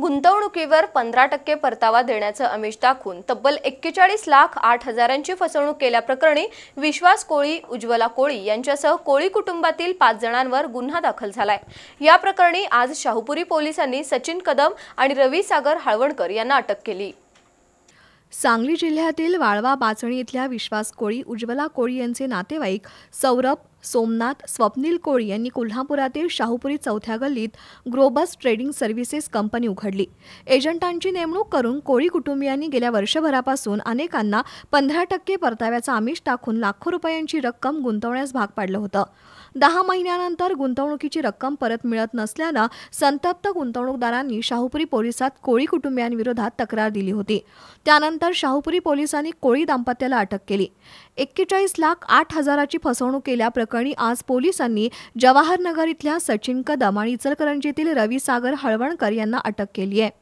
गुंतवणुकीवर पंधरा टक्के परतावा देण्याचं अमिष दाखवून तब्बल एक्केचाळीस लाख आठ हजारांची फसवणूक केल्याप्रकरणी विश्वास कोळी उज्ज्वला कोळी यांच्यासह कोळी कुटुंबातील पाच जणांवर गुन्हा दाखल झालाय या प्रकरणी आज शाहूपुरी पोलिसांनी सचिन कदम आणि रवी सागर हळवणकर यांना अटक केली सांगली जिल्ह्यातील वाळवा बाचणी इथल्या विश्वास कोळी उज्ज्वला कोळी यांचे नातेवाईक सौरभ सोमनाथ स्वप्नील कोळी यांनी कोल्हापुरातील शाहूपुरी चौथ्या गल्लीत ग्रोबस ट्रेडिंग सर्व्हिसेस कंपनी उघडली एजंटांची नेमणूक करून कोळी कुटुंबियांनी गेल्या वर्षभरापासून अनेकांना पंधरा टक्के परताव्याचा आमिष टाकून लाखो रुपयांची रक्कम गुंतवण्यास भाग पाडलं होतं दहा महिन्यानंतर गुंतवणुकीची रक्कम परत मिळत नसल्यानं संतप्त गुंतवणूकदारांनी शाहूपुरी पोलिसात कोळी कुटुंबियांविरोधात तक्रार दिली होती त्यानंतर शाहूपुरी पोलिसांनी कोळी दाम्पत्याला अटक केली एक्केचाळीस लाख आठ हजाराची फसवणूक केल्याप्रकरणी प्रकरणी आज पोलिसांनी जवाहरनगर इथल्या सचिन कदम आणि इचलकरंजीतील रवी सागर हळवणकर यांना अटक केली आहे